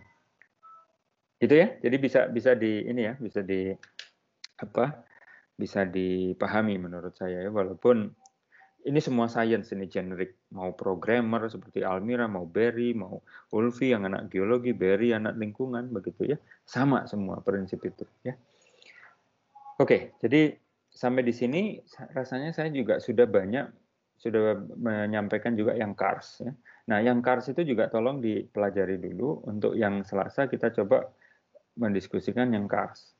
itu ya. Jadi bisa bisa di ini ya, bisa di apa? Bisa dipahami menurut saya ya walaupun ini semua sains ini generik mau programmer seperti Almira mau Berry mau Ulfi yang anak geologi Berry anak lingkungan begitu ya sama semua prinsip itu ya oke jadi sampai di sini rasanya saya juga sudah banyak sudah menyampaikan juga yang kars. ya nah yang kars itu juga tolong dipelajari dulu untuk yang Selasa kita coba mendiskusikan yang keras.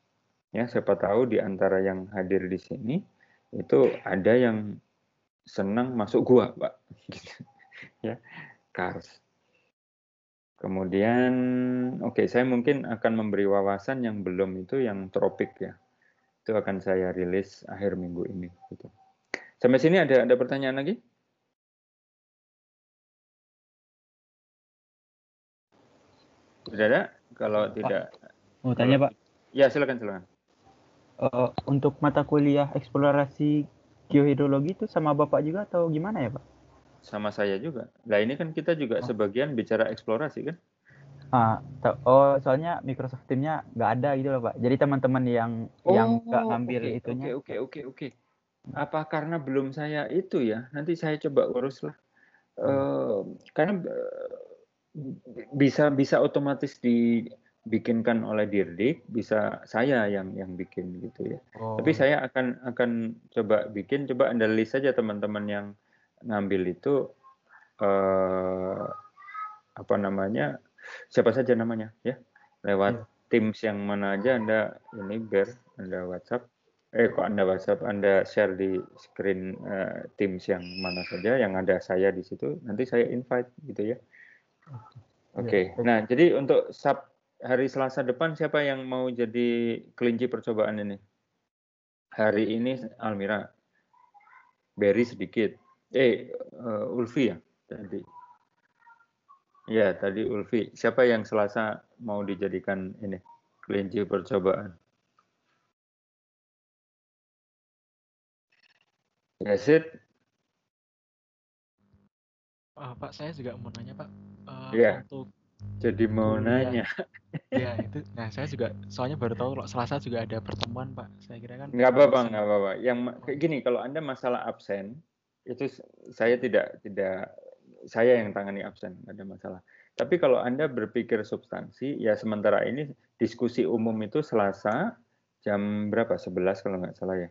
Ya, siapa tahu di antara yang hadir di sini itu ada yang senang masuk gua, Pak. Gitu. ya, KAS. Kemudian, oke, okay, saya mungkin akan memberi wawasan yang belum itu yang tropik ya. Itu akan saya rilis akhir minggu ini. Gitu. Sampai sini ada ada pertanyaan lagi? Tidak ada? Kalau tidak Mau oh, tanya Pak? Ya silakan silakan. Uh, untuk mata kuliah eksplorasi geohidrologi itu sama Bapak juga atau gimana ya Pak? Sama saya juga. Nah ini kan kita juga oh. sebagian bicara eksplorasi kan? Ah, oh soalnya Microsoft Teamnya nggak ada gitu loh Pak. Jadi teman-teman yang oh, yang nggak ngambil oh, okay, itunya. Oke okay, oke okay, oke okay, oke. Apa karena belum saya itu ya? Nanti saya coba urus lah. Uh, karena eh, bisa bisa otomatis di Bikinkan oleh Dirdik, bisa saya yang yang bikin gitu ya. Oh. Tapi saya akan akan coba bikin, coba anda list saja teman-teman yang ngambil itu eh, apa namanya siapa saja namanya ya lewat hmm. Teams yang mana aja anda ini ber anda WhatsApp eh kok Anda WhatsApp, Anda share di screen eh, Teams yang mana saja yang ada saya di situ, nanti saya invite gitu ya. Ah, iya. Oke. Okay. Okay. nah, jadi untuk sub hari Selasa depan siapa yang mau jadi kelinci percobaan ini? Hari ini Almira. Berry sedikit. Eh, uh, Ulfi ya tadi. Ya, tadi Ulfi. Siapa yang Selasa mau dijadikan ini kelinci percobaan? it. Uh, ah, Pak, saya juga mau nanya Pak. Uh, eh, yeah. Untuk jadi mau oh, nanya. Ya itu. Nah saya juga soalnya baru tahu kalau Selasa juga ada pertemuan Pak. Saya kira kan. Nggak apa-apa, nggak apa-apa. Yang kayak gini kalau anda masalah absen itu saya tidak tidak saya yang tangani absen ada masalah. Tapi kalau anda berpikir substansi ya sementara ini diskusi umum itu Selasa jam berapa? 11 kalau nggak salah ya.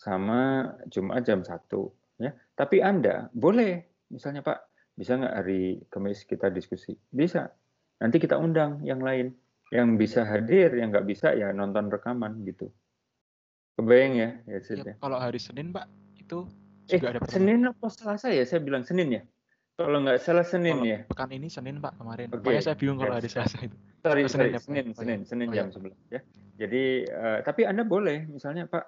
Sama Jumat jam satu ya. Tapi anda boleh misalnya Pak bisa nggak hari Kamis kita diskusi? Bisa. Nanti kita undang yang lain. Yang bisa hadir, yang nggak bisa ya nonton rekaman gitu. Kebayang ya? ya, iya, ya kalau hari Senin, Pak, itu eh, juga eh, ada Senin apa Selasa ya? Saya bilang Senin ya? Kalau nggak salah Senin kalau ya? Pekan ini Senin, Pak, kemarin. Okay. Makanya saya bingung yes. kalau hari Selasa itu. Sorry, Senin, sorry. Ya, Senin, Senin, oh, iya. Senin, Senin oh, jam ya. 11 ya. Jadi, uh, tapi Anda boleh, misalnya Pak,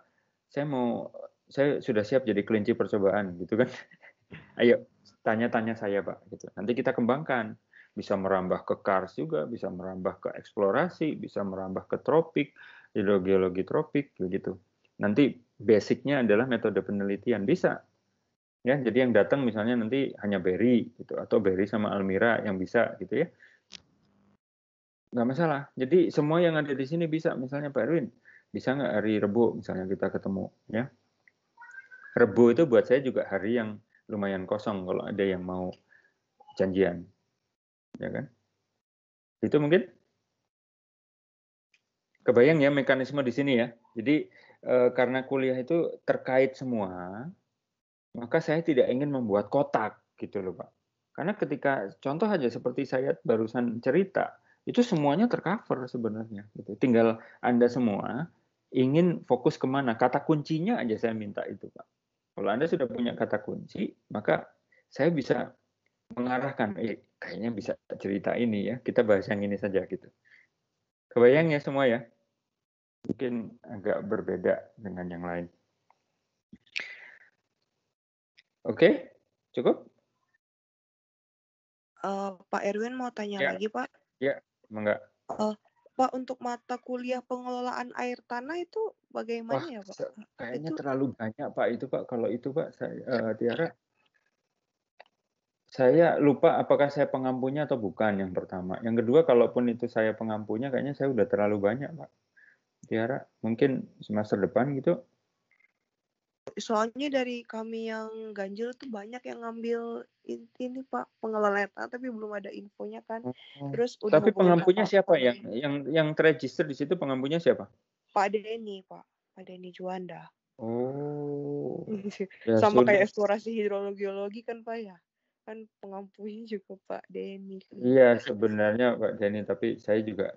saya mau, saya sudah siap jadi kelinci percobaan gitu kan. Ayo, tanya-tanya saya pak gitu nanti kita kembangkan bisa merambah ke kars juga bisa merambah ke eksplorasi bisa merambah ke tropik geologi tropik begitu nanti basicnya adalah metode penelitian bisa ya jadi yang datang misalnya nanti hanya Berry gitu atau Berry sama Almira yang bisa gitu ya nggak masalah jadi semua yang ada di sini bisa misalnya Pak Erwin bisa nggak hari Rebo misalnya kita ketemu ya Rebo itu buat saya juga hari yang lumayan kosong kalau ada yang mau janjian. Ya kan? Itu mungkin kebayang ya mekanisme di sini ya. Jadi eh, karena kuliah itu terkait semua, maka saya tidak ingin membuat kotak gitu loh Pak. Karena ketika contoh aja seperti saya barusan cerita, itu semuanya tercover sebenarnya. Gitu. Tinggal Anda semua ingin fokus kemana. Kata kuncinya aja saya minta itu Pak. Kalau Anda sudah punya kata kunci, maka saya bisa mengarahkan, eh, kayaknya bisa cerita ini ya, kita bahas yang ini saja gitu. Kebayang ya semua ya? Mungkin agak berbeda dengan yang lain. Oke, okay, cukup? Uh, Pak Erwin mau tanya ya. lagi, Pak? Ya, enggak. Uh, eh, Pak untuk mata kuliah pengelolaan air tanah itu bagaimana Wah, ya Pak? Kayaknya itu... terlalu banyak Pak itu Pak. Kalau itu Pak saya uh, Tiara saya lupa apakah saya pengampunya atau bukan yang pertama. Yang kedua kalaupun itu saya pengampunya kayaknya saya udah terlalu banyak Pak. Tiara mungkin semester depan gitu soalnya dari kami yang ganjil itu banyak yang ngambil inti ini pak pengelola tapi belum ada infonya kan oh. terus udah tapi pengampunya siapa yang yang yang terregister di situ pengampunya siapa pak Denny pak pak Denny Juanda oh ya, sama sulit. kayak eksplorasi hidrologi kan pak ya kan pengampunya juga pak Denny iya sebenarnya pak Denny tapi saya juga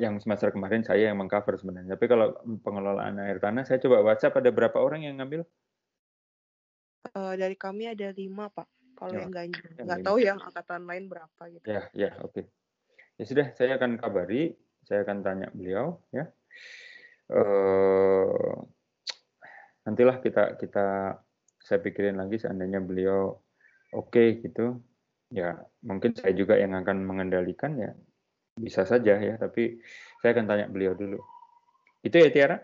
yang semester kemarin saya yang mengcover sebenarnya. Tapi kalau pengelolaan air tanah, saya coba WhatsApp ada berapa orang yang ngambil? Uh, dari kami ada lima pak. Kalau ya, yang ganjil, nggak tahu yang angkatan lain berapa gitu. Ya, ya, oke. Okay. Ya sudah, saya akan kabari, saya akan tanya beliau, ya. Uh, nantilah kita kita saya pikirin lagi seandainya beliau oke okay, gitu, ya mungkin saya juga yang akan mengendalikan ya bisa saja ya, tapi saya akan tanya beliau dulu. Itu ya Tiara?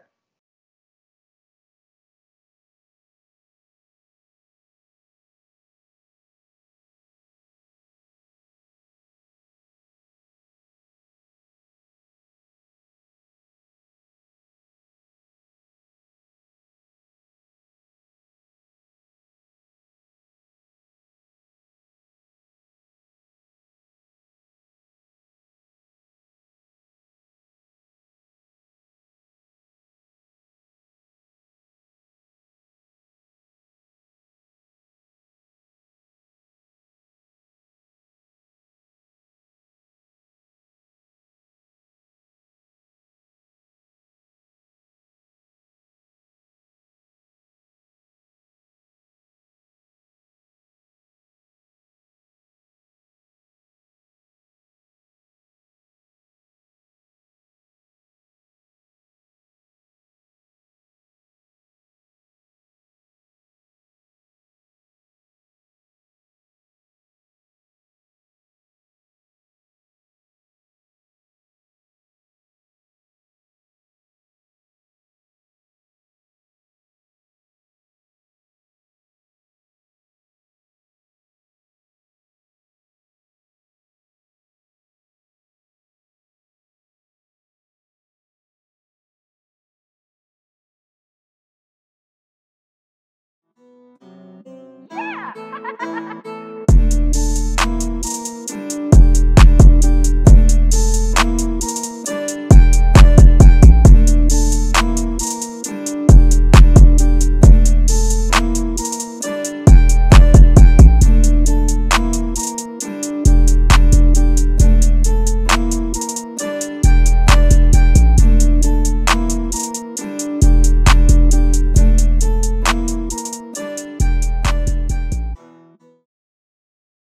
Yeah!